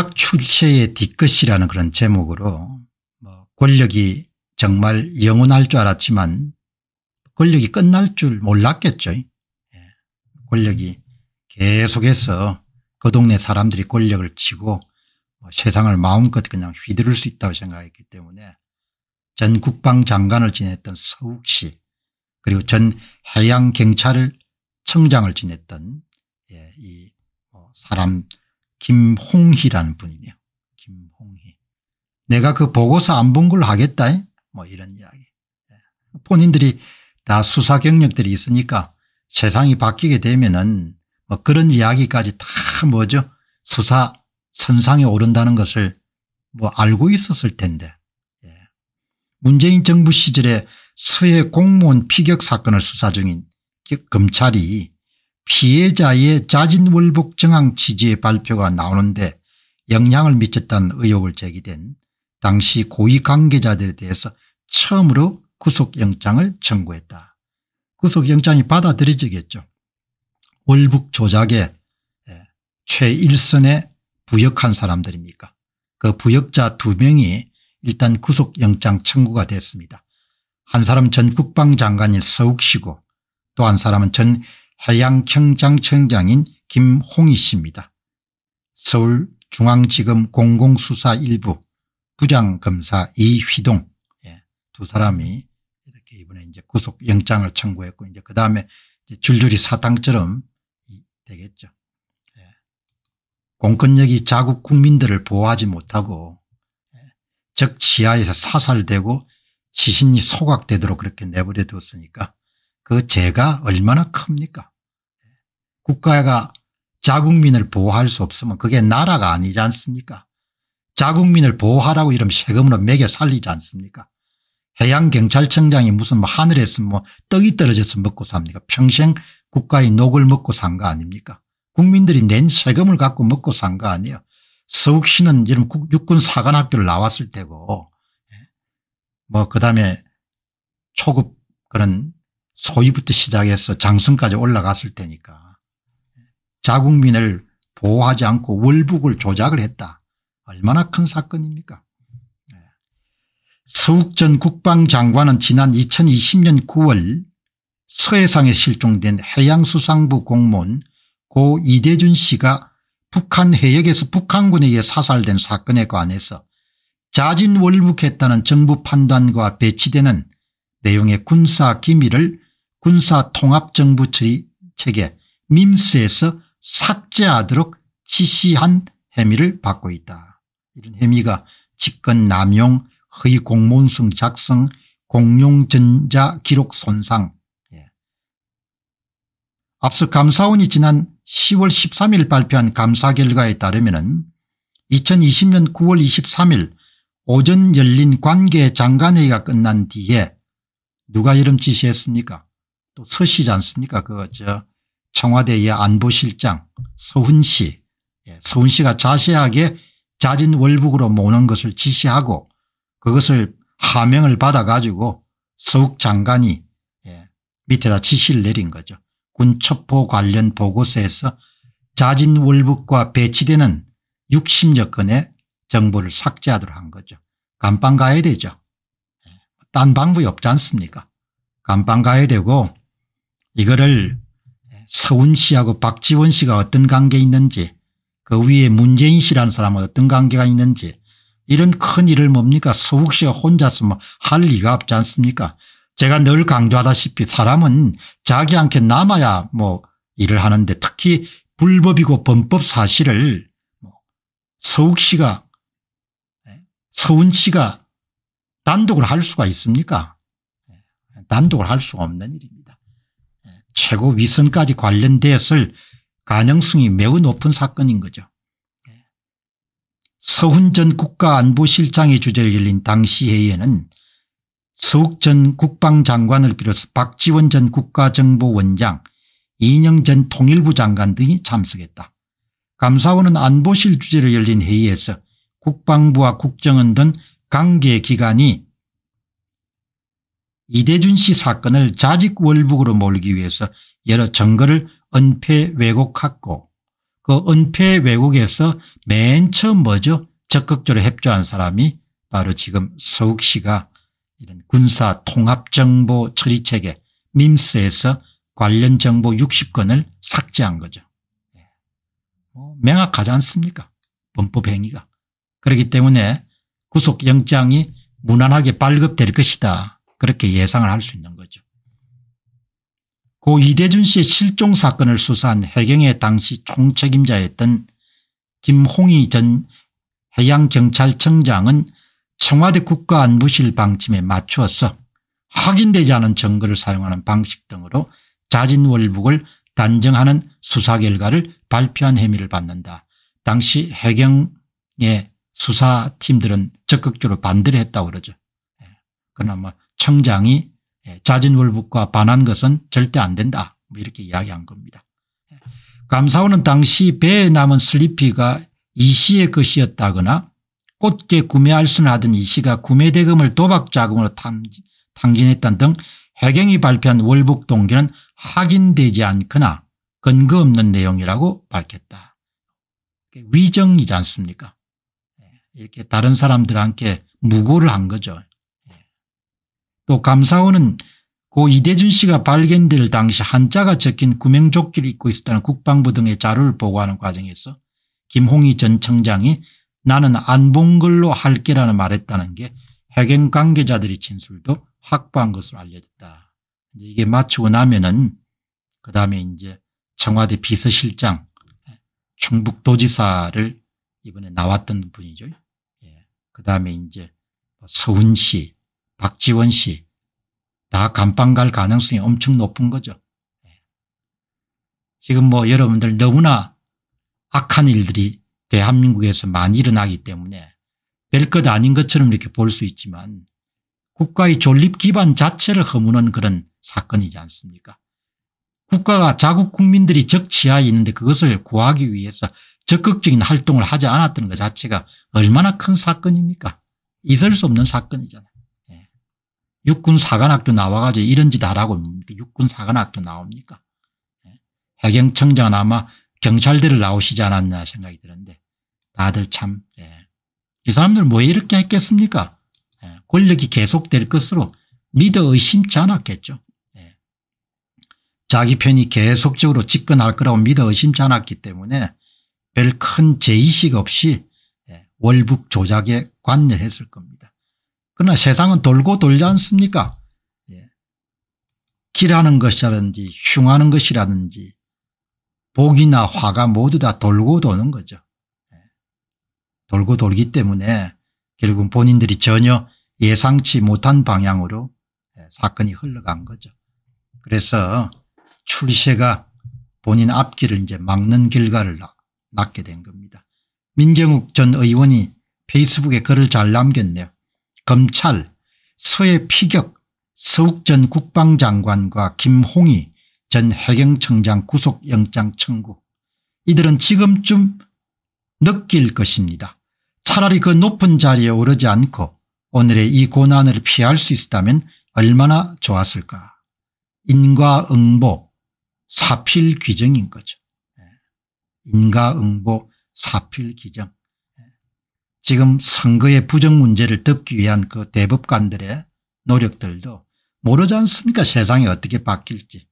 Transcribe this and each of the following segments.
철학 출세의 뒤끝이라는 그런 제목으로 뭐 권력이 정말 영원할 줄 알았지만 권력이 끝날 줄 몰랐겠죠. 예. 권력이 계속해서 그 동네 사람들이 권력을 치고 뭐 세상을 마음껏 그냥 휘두를 수 있다고 생각했기 때문에 전 국방장관을 지냈던 서욱 씨 그리고 전해양경찰 청장을 지냈던 예, 이 뭐 사람 김홍희라는 분이네요. 김홍희. 내가 그 보고서 안 본 걸 하겠다. 뭐 이런 이야기. 예. 본인들이 다 수사 경력들이 있으니까 세상이 바뀌게 되면은 뭐 그런 이야기까지 다 뭐죠 수사 선상에 오른다는 것을 뭐 알고 있었을 텐데 예. 문재인 정부 시절에 서해 공무원 피격 사건을 수사 중인 검찰이 피해자의 자진월북 정황 취지의 발표가 나오는데 영향을 미쳤다는 의혹을 제기된 당시 고위 관계자들에 대해서 처음으로 구속영장을 청구했다. 구속영장이 받아들여지겠죠. 월북 조작의 예, 최일선에 부역한 사람들입니까 그 부역자 두 명이 일단 구속영장 청구가 됐습니다. 한 사람은 전 국방장관인 서욱씨고 또 한 사람은 전 해양청장청장인 김홍희 씨입니다. 서울중앙지검 공공수사 1부 부장검사 이휘동 예, 두 사람이 이렇게 이번에 이제 구속영장을 청구했고 이제 그 다음에 줄줄이 사탕처럼 되겠죠. 예. 공권력이 자국 국민들을 보호하지 못하고 예. 적지하에서 사살되고 시신이 소각되도록 그렇게 내버려 두었으니까 그 죄가 얼마나 큽니까 국가가 자국민을 보호할 수 없으면 그게 나라가 아니지 않습니까 자국민을 보호하라고 이러면 세금으로 매겨 살리지 않습니까 해양경찰청장이 무슨 뭐 하늘에서 뭐 떡이 떨어져서 먹고 삽니까 평생 국가의 녹을 먹고 산 거 아닙니까 국민들이 낸 세금을 갖고 먹고 산 거 아니에요 서욱 씨는 이런 육군사관학교를 나왔을 때고 예. 뭐 그다음에 초급 그런 소위부터 시작해서 장성까지 올라갔을 테니까 자국민을 보호하지 않고 월북을 조작을 했다. 얼마나 큰 사건입니까 네. 서욱 전 국방장관은 지난 2020년 9월 서해상에 실종된 해양수상부 공무원 고 이대준 씨가 북한 해역에서 북한군에 의해 사살된 사건에 관해서 자진 월북했다는 정부 판단과 배치되는 내용의 군사기밀을 군사통합정부 처 체계 밈스에서 삭제하도록 지시한 혐의를 받고 있다. 이런 혐의가 직권남용, 허위공문성 작성, 공룡전자 기록 손상 예. 앞서 감사원이 지난 10월 13일 발표한 감사 결과에 따르면 2020년 9월 23일 오전 열린 관계장관회의가 끝난 뒤에 누가 이름 지시했습니까 또 서씨지 않습니까 그저 청와대의 안보실장 서훈 씨 예, 서훈 씨가 자세하게 자진월북으로 모는 것을 지시하고 그것을 하명을 받아 가지고 서욱 장관이 예, 밑에다 지시를 내린 거죠. 군 첩보 관련 보고서에서 자진월북과 배치되는 60여 건의 정보를 삭제하도록 한 거죠. 감방 가야 되죠. 예, 딴 방법이 없지 않습니까? 감방 가야 되고 이거를 서훈 씨하고 박지원 씨가 어떤 관계 있는지 그 위에 문재인 씨라는 사람은 어떤 관계가 있는지 이런 큰 일을 뭡니까 서욱 씨가 혼자서 뭐할 리가 없지 않습니까 제가 늘 강조하다시피 사람은 자기 않게 남아야 뭐 일을 하는데 특히 불법이고 범법 사실을 뭐 서욱 씨가 예, 서훈 씨가 단독으할 수가 있습니까 예, 단독으할 수가 없는 일입니다. 최고 위선까지 관련되었을 가능성이 매우 높은 사건인 거죠. 예. 서훈 전 국가안보실장의 주재에 열린 당시 회의에는 서욱 전 국방장관을 비롯해 박지원 전 국가정보원장 이영전 통일부 장관 등이 참석했다. 감사원은 안보실 주재로 열린 회의에서 국방부와 국정원 등 관계기관이 이대준 씨 사건을 자직월북으로 몰기 위해서 여러 증거를 은폐 왜곡했고 그 은폐 왜곡에서 맨 처음 먼저 적극적으로 협조한 사람이 바로 지금 서욱 씨가 이런 군사 통합정보 처리체계 밈스에서 관련 정보 60건을 삭제한 거죠. 예. 뭐 명확하지 않습니까 범법 행위가. 그렇기 때문에 구속영장이 무난하게 발급될 것이다. 그렇게 예상을 할 수 있는 거죠. 고 이대준 씨의 실종 사건을 수사한 해경의 당시 총책임자였던 김홍희 전 해양경찰청장은 청와대 국가안보실 방침에 맞추어서 확인되지 않은 증거를 사용하는 방식 등으로 자진월북을 단정하는 수사 결과를 발표한 혐의를 받는다. 당시 해경의 수사팀들은 적극적으로 반대를 했다고 그러죠. 예. 그러나 뭐 청장이 자진월북과 예, 반한 것은 절대 안 된다 뭐 이렇게 이야기한 겁니다. 예. 감사원은 당시 배에 남은 슬리피가 이 씨의 것이었다거나 꽃게 구매 알선을 하던 이 씨가 구매 대금을 도박 자금으로 탕진했던 등 해경이 발표한 월북 동기는 확인되지 않거나 근거 없는 내용이라고 밝혔다. 위정이지 않습니까 예, 이렇게 다른 사람들한테 무고를 한 거죠. 또 감사원은 고 이대준 씨가 발견될 당시 한자가 적힌 구명조끼를 입고 있었다는 국방부 등의 자료를 보고하는 과정에서 김홍희 전 청장이 나는 안 본 걸로 할게라는 말했다는 게 해경 관계자들의 진술도 확보한 것으로 알려졌다. 이게 마치고 나면은 그 다음에 이제 청와대 비서실장 예, 충북도지사를 이번에 나왔던 분이죠. 예. 그 다음에 이제 뭐 서훈 씨 박지원 씨다 감방 갈 가능성이 엄청 높은 거죠. 예. 지금 뭐 여러분들 너무나 악한 일들이 대한민국에서 많이 일어나기 때문에 별것 아닌 것처럼 이렇게 볼 수 있지만 국가의 존립 기반 자체를 허무는 그런 사건이지 않습니까 국가가 자국 국민들이 적치하에 있는데 그것을 구하기 위해서 적극적인 활동을 하지 않았던 것 자체가 얼마나 큰 사건입니까 있을 수 없는 사건이잖아요 육군사관학교 나와가지고 이런 짓 하라고 육군사관학교 나옵니까? 예? 해경청장은 아마 경찰대를 나오시지 않았나 생각이 드는데 다들 참, 예. 이 사람들 뭐 이렇게 했겠습니까? 예. 권력이 계속될 것으로 믿어 의심치 않았겠죠. 예. 자기 편이 계속적으로 집권할 거라고 믿어 의심치 않았기 때문에 별큰 제의식 없이 예, 월북 조작에 관여했을 겁니다. 그러나 세상은 돌고 돌지 않습니까? 예. 길하는 것이라든지 흉하는 것이라든지 복이나 화가 모두 다 돌고 도는 거죠. 예. 돌고 돌기 때문에 결국 본인들이 전혀 예상치 못한 방향으로 예. 사건이 흘러간 거죠. 그래서 출세가 본인 앞길을 이제 막는 결과를 낳게 된 겁니다. 민경욱 전 의원이 페이스북에 글을 잘 남겼네요. 검찰, 서해 피격, 서욱 전 국방장관과 김홍희 전 해경청장 구속영장 청구 이들은 지금쯤 느낄 것입니다. 차라리 그 높은 자리에 오르지 않고 오늘의 이 고난을 피할 수 있었다면 얼마나 좋았을까. 인과응보 사필귀정인 거죠. 예. 인과응보 사필귀정. 지금 선거의 부정 문제를 덮기 위한 그 대법관들의 노력들도 모르지 않습니까 세상이 어떻게 바뀔지.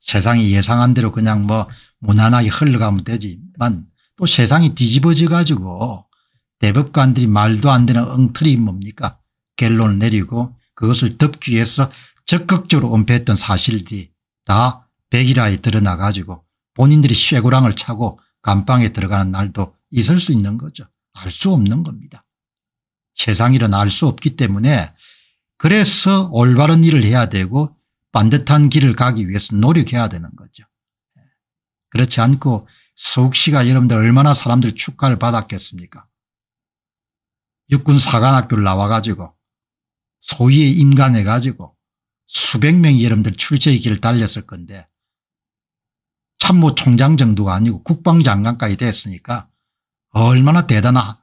세상이 예상한 대로 그냥 뭐 무난하게 흘러가면 되지만 또 세상이 뒤집어져 가지고 대법관들이 말도 안 되는 엉터리 뭡니까 결론을 내리고 그것을 덮기 위해서 적극적으로 은폐했던 사실들이 다백일하에 드러나 가지고 본인들이 쇠고랑을 차고 감방에 들어가는 날도 있을 수 있는 거죠. 알 수 없는 겁니다. 세상일은 알 수 없기 때문에 그래서 올바른 일을 해야 되고 반듯한 길을 가기 위해서 노력해야 되는 거죠. 그렇지 않고 서욱 씨가 여러분들 얼마나 사람들 축하를 받았겠습니까? 육군 사관학교를 나와가지고 소위에 임관해가지고 수백 명이 여러분들 출제의 길을 달렸을 건데 참모총장 정도가 아니고 국방장관까지 됐으니까 얼마나 대단한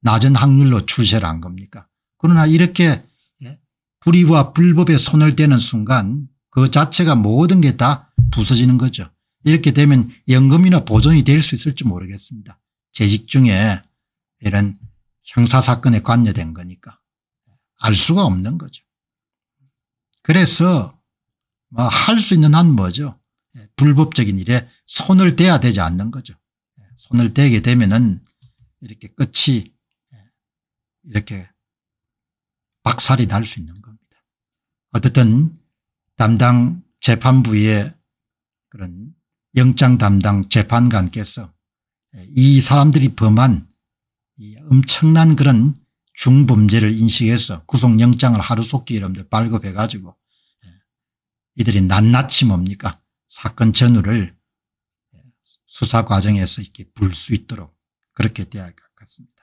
낮은 확률로 추세를한 겁니까 그러나 이렇게 예, 불의와 불법에 손을 대는 순간 그 자체가 모든 게 다 부서지는 거죠. 이렇게 되면 연금이나 보존이 될 수 있을지 모르겠습니다. 재직 중에 이런 형사사건에 관여된 거니까 알 수가 없는 거죠. 그래서 뭐할수 있는 한 뭐죠. 예, 불법적인 일에 손을 대야 되지 않는 거죠. 손을 대게 되면은 이렇게 끝이 예, 이렇게 박살이 날 수 있는 겁니다. 어쨌든 담당 재판부의 그런 영장 담당 재판관께서 예, 이 사람들이 범한 이 엄청난 그런 중범죄를 인식해서 구속영장을 하루속히 여러분들 발급해 가지고 예, 이들이 낱낱이 뭡니까 사건 전후를 수사 과정에서 이렇게 불 수 있도록 그렇게 돼야 할 것 같습니다.